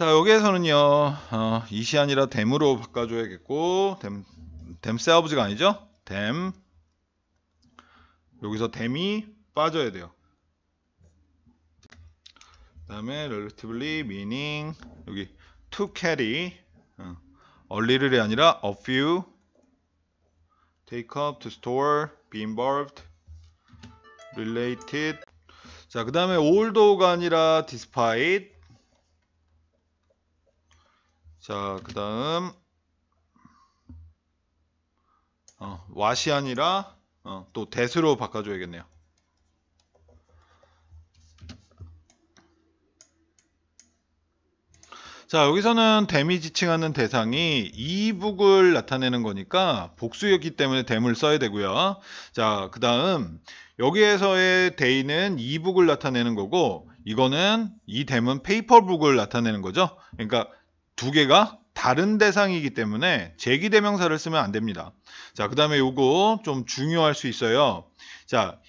자 여기에서는요 어, 이시 아니라 댐으로 바꿔줘야겠고 댐, 댐 세아브즈가 아니죠 댐 여기서 댐이 빠져야 돼요 그 다음에 relatively meaning 여기 to carry 어, a little이 아니라 a few take up to store be involved related 자그 다음에 although가 아니라 despite 자, 그 다음 어, 왓이 아니라 어, 또 대수로 바꿔줘야겠네요. 자 여기서는 댐이 지칭하는 대상이 이북을 나타내는 거니까 복수였기 때문에 댐을 써야 되고요 자그 다음 여기에서의 데이는 이북을 나타내는 거고 이거는 이 댐은 페이퍼북을 나타내는 거죠 그러니까 두 개가 다른 대상이기 때문에 제기대명사를 쓰면 안 됩니다. 자, 그 다음에 요거 좀 중요할 수 있어요. 자,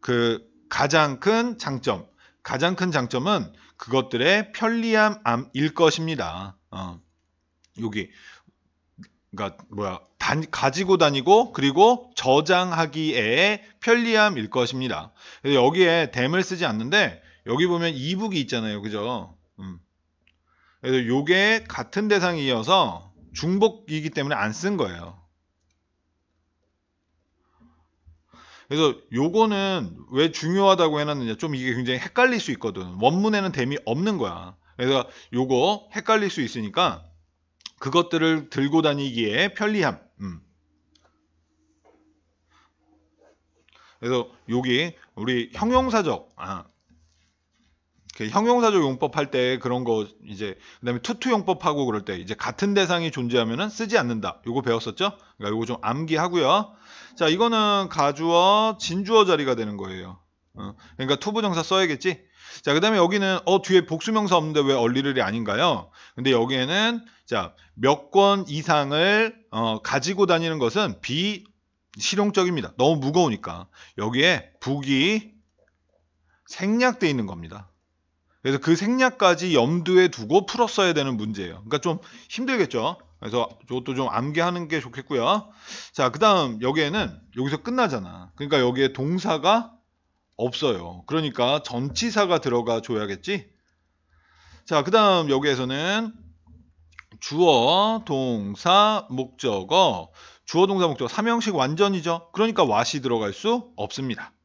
그 가장 큰 장점. 가장 큰 장점은 그것들의 편리함일 것입니다. 어, 여기. 그니까, 뭐야. 단, 가지고 다니고, 그리고 저장하기에 편리함일 것입니다. 여기에 댐을 쓰지 않는데, 여기 보면 이북이 있잖아요. 그죠? 음. 그래서 요게 같은 대상이어서 중복이기 때문에 안 쓴 거예요. 그래서 요거는 왜 중요하다고 해놨느냐 좀 이게 굉장히 헷갈릴 수 있거든 원문에는 댐이 없는 거야 그래서 요거 헷갈릴 수 있으니까 그것들을 들고 다니기에 편리함 음. 그래서 여기 우리 형용사적 아, 그 형용사적 용법 할 때 그런 거 이제 그다음에 투투 용법 하고 그럴 때 이제 같은 대상이 존재하면은 쓰지 않는다. 요거 배웠었죠? 그러니까 요거 좀 암기하고요. 자, 이거는 가주어, 진주어 자리가 되는 거예요. 어, 그러니까 투부 정사 써야겠지? 자, 그다음에 여기는 어 뒤에 복수명사 없는데 왜 얼리를이 아닌가요? 근데 여기에는 자, 몇 권 이상을 어, 가지고 다니는 것은 비 실용적입니다. 너무 무거우니까. 여기에 북이 생략돼 있는 겁니다. 그래서 그 생략까지 염두에 두고 풀었어야 되는 문제예요. 그러니까 좀 힘들겠죠. 그래서 이것도 좀 암기하는 게 좋겠고요. 자, 그 다음 여기에는 여기서 끝나잖아. 그러니까 여기에 동사가 없어요. 그러니까 전치사가 들어가 줘야겠지. 자, 그 다음 여기에서는 주어, 동사, 목적어, 주어, 동사, 목적어, 삼형식 완전이죠. 그러니까 와 h 들어갈 수 없습니다.